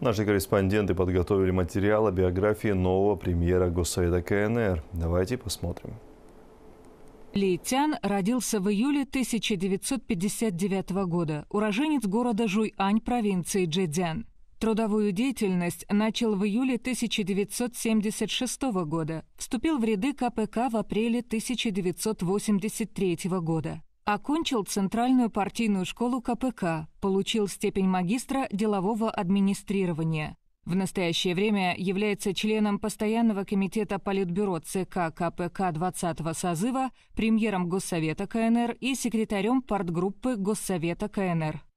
Наши корреспонденты подготовили материал о биографии нового премьера Госсовета КНР. Давайте посмотрим. Ли Тян родился в июле 1959 года, уроженец города Жуйань провинции Джэцзян. Трудовую деятельность начал в июле 1976 года, вступил в ряды КПК в апреле 1983 года. Окончил Центральную партийную школу КПК, получил степень магистра делового администрирования. В настоящее время является членом Постоянного комитета Политбюро ЦК КПК 20-го созыва, премьером Госсовета КНР и секретарем партгруппы Госсовета КНР.